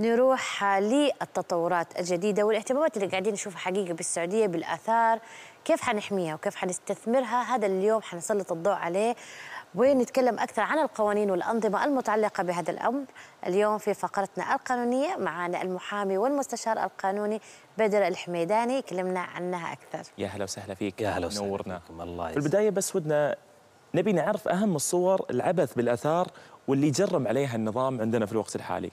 نروح للتطورات الجديدة والاهتمامات اللي قاعدين نشوفها حقيقة بالسعودية بالآثار كيف حنحميها وكيف حنستثمرها هذا اليوم حنسلط الضوء عليه ونتكلم أكثر عن القوانين والأنظمة المتعلقة بهذا الأمر اليوم في فقرتنا القانونية معنا المحامي والمستشار القانوني بدر الحميداني كلمنا عنها أكثر يا هلا وسهلا فيك يا هلا وسهلا نورنا الله في البداية بس ودنا نبي نعرف أهم الصور العبث بالأثار واللي جرم عليها النظام عندنا في الوقت الحالي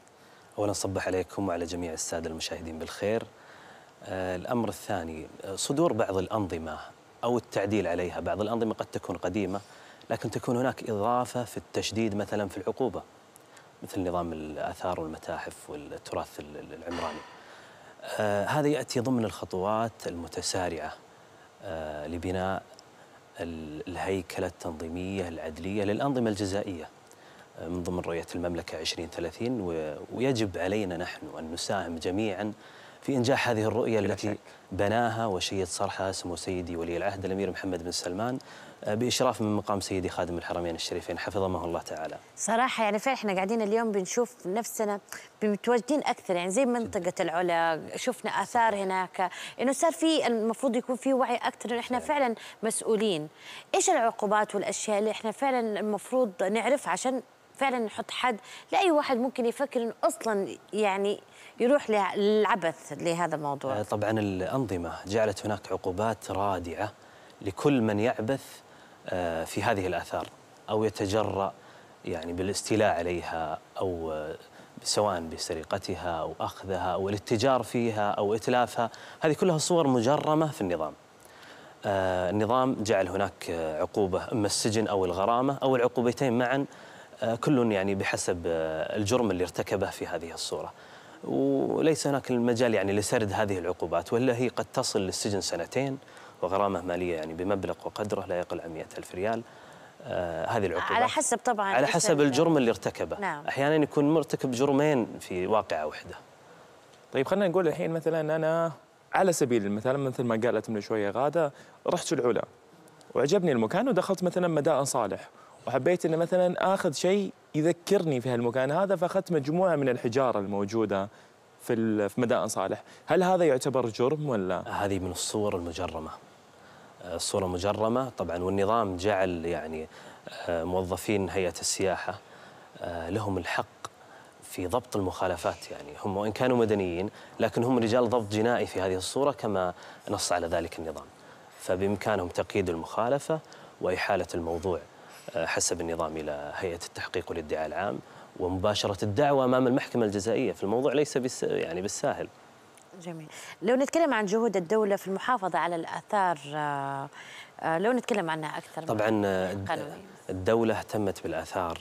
أولا صبح عليكم وعلى جميع السادة المشاهدين بالخير آه، الأمر الثاني صدور بعض الأنظمة أو التعديل عليها بعض الأنظمة قد تكون قديمة لكن تكون هناك إضافة في التشديد مثلا في العقوبة مثل نظام الآثار والمتاحف والتراث العمراني آه، هذا يأتي ضمن الخطوات المتسارعة آه، لبناء الهيكلة التنظيمية العدلية للأنظمة الجزائية من ضمن رؤية المملكة 2030 ويجب علينا نحن أن نساهم جميعا في إنجاح هذه الرؤية التي بناها وشيد صرحها سمو سيدي ولي العهد الأمير محمد بن سلمان آه، بإشراف من مقام سيدي خادم الحرمين الشريفين حفظهما الله تعالى صراحة يعني فعلا احنا قاعدين اليوم بنشوف نفسنا متواجدين أكثر يعني زي منطقة العلا شفنا آثار هناك إنه صار في المفروض يكون في وعي أكثر إنه احنا فعلا مسؤولين إيش العقوبات والأشياء اللي احنا فعلا المفروض نعرف عشان فعلا نحط حد لاي واحد ممكن يفكر انه اصلا يعني يروح للعبث لهذا الموضوع آه، طبعا الانظمه جعلت هناك عقوبات رادعه لكل من يعبث آه، في هذه الاثار او يتجرأ يعني بالاستيلاء عليها او آه، سواء بسرقتها او اخذها او الاتجار فيها او اتلافها، هذه كلها صور مجرمه في النظام. النظام جعل هناك عقوبه اما السجن او الغرامه او العقوبتين معا آه، كل يعني بحسب آه، الجرم اللي ارتكبه في هذه الصورة وليس هناك المجال يعني لسرد هذه العقوبات ولا هي قد تصل للسجن سنتين وغرامة مالية يعني بمبلغ وقدره لا يقل عن 100 ألف ريال آه هذه العقوبات على حسب طبعا على حسب الجرم اللي ارتكبه نعم. أحيانا يكون مرتكب جرمين في واقعة واحدة طيب خلينا نقول الحين مثلا أنا على سبيل المثال مثل ما قالت من شوية غادة رحت العلا وعجبني المكان ودخلت مثلا مداء صالح وحبيت أن مثلا اخذ شيء يذكرني في هالمكان هذا فاخذت مجموعه من الحجاره الموجوده في في مدائن صالح، هل هذا يعتبر جرم ولا؟ هذه من الصور المجرمه. آه، الصوره مجرمه طبعا والنظام جعل يعني آه، موظفين هيئه السياحه آه، لهم الحق في ضبط المخالفات يعني هم وان كانوا مدنيين لكن هم رجال ضبط جنائي في هذه الصوره كما نص على ذلك النظام. فبامكانهم تقييد المخالفه واحاله الموضوع حسب النظام إلى هيئة التحقيق والادعاء العام ومباشرة الدعوة أمام المحكمة الجزائية فالموضوع ليس يعني بالساهل جميل لو نتكلم عن جهود الدولة في المحافظة على الآثار آه، آه، لو نتكلم عنها أكثر طبعا آه، الدولة اهتمت بالآثار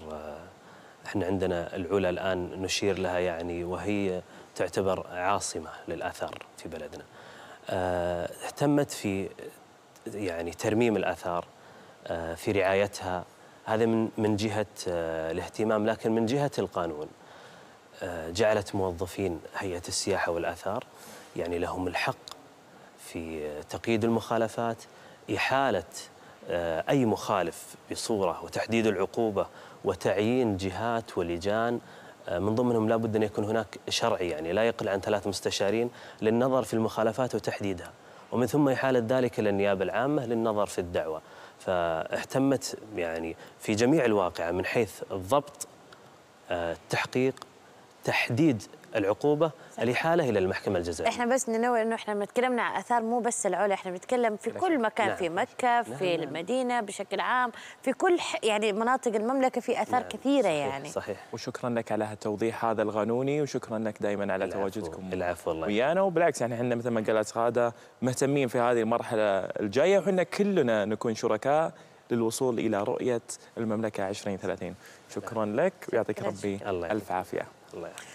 احنا عندنا العلا الآن نشير لها يعني وهي تعتبر عاصمة للآثار في بلدنا اهتمت في يعني ترميم الآثار في رعايتها هذا من من جهه آه، الاهتمام لكن من جهه القانون آه، جعلت موظفين هيئه السياحه والاثار يعني لهم الحق في تقييد المخالفات احاله آه، اي مخالف بصوره وتحديد العقوبه وتعيين جهات ولجان من ضمنهم لابد ان يكون هناك شرعي يعني لا يقل عن ثلاث مستشارين للنظر في المخالفات وتحديدها ومن ثم احاله ذلك للنيابه العامه للنظر في الدعوه فاهتمت يعني في جميع الواقعة من حيث الضبط التحقيق آه، تحديد العقوبه الاحاله الى المحكمه الجزائيه احنا بس ننوي انه احنا ما تكلمنا عن اثار مو بس العلا احنا بنتكلم في كل مكان لا. في مكه في لا. المدينه بشكل عام في كل ح... يعني مناطق المملكه في اثار لا. كثيره صحيح. يعني صحيح وشكرا لك على هالتوضيح هذا القانوني وشكرا لك دائما على العفو. تواجدكم العفو الله ويانا وبالعكس يعني احنا مثل ما قالت غاده مهتمين في هذه المرحله الجايه وحنا كلنا نكون شركاء للوصول الى رؤيه المملكه 2030 شكرا لك ويعطيك ربي الف عافيه الله يعافيك